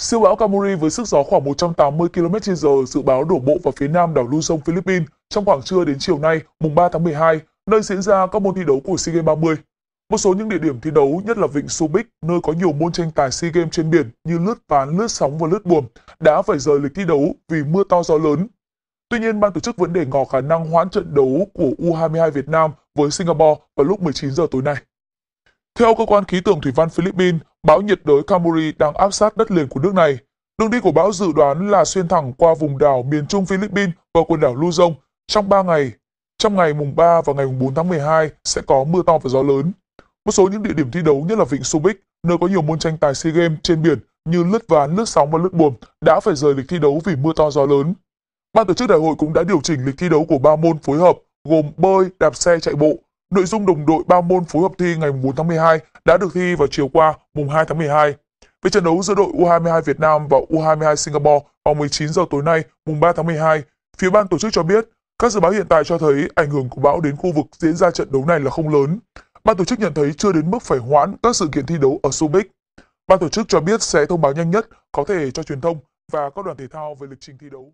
Siêu bão Kamuri với sức gió khoảng 180 km/h dự báo đổ bộ vào phía nam đảo Luzon, Philippines trong khoảng trưa đến chiều nay, mùng 3 tháng 12, nơi diễn ra các môn thi đấu của SEA Games 30. Một số những địa điểm thi đấu, nhất là vịnh Subic, nơi có nhiều môn tranh tài SEA Games trên biển như lướt ván, lướt sóng và lướt buồm, đã phải rời lịch thi đấu vì mưa to gió lớn. Tuy nhiên, ban tổ chức vẫn để ngỏ khả năng hoãn trận đấu của U22 Việt Nam với Singapore vào lúc 19 giờ tối nay. Theo cơ quan khí tượng thủy văn Philippines, bão nhiệt đới Kamuri đang áp sát đất liền của nước này. Đường đi của bão dự đoán là xuyên thẳng qua vùng đảo miền trung Philippines và quần đảo Luzon trong 3 ngày. Trong ngày mùng 3 và ngày mùng 4 tháng 12 sẽ có mưa to và gió lớn. Một số những địa điểm thi đấu nhất là vịnh Subic, nơi có nhiều môn tranh tài SEA Games trên biển như lướt ván, lướt sóng và lướt buồm đã phải rời lịch thi đấu vì mưa to gió lớn. Ban tổ chức đại hội cũng đã điều chỉnh lịch thi đấu của ba môn phối hợp gồm bơi, đạp xe, chạy bộ Nội dung đồng đội 3 môn phối hợp thi ngày 4 tháng 12 đã được thi vào chiều qua mùng 2 tháng 12. Về trận đấu giữa đội U22 Việt Nam và U22 Singapore vào 19 giờ tối nay mùng 3 tháng 12, phía ban tổ chức cho biết các dự báo hiện tại cho thấy ảnh hưởng của bão đến khu vực diễn ra trận đấu này là không lớn. Ban tổ chức nhận thấy chưa đến mức phải hoãn các sự kiện thi đấu ở Subic. Ban tổ chức cho biết sẽ thông báo nhanh nhất có thể cho truyền thông và các đoàn thể thao về lịch trình thi đấu.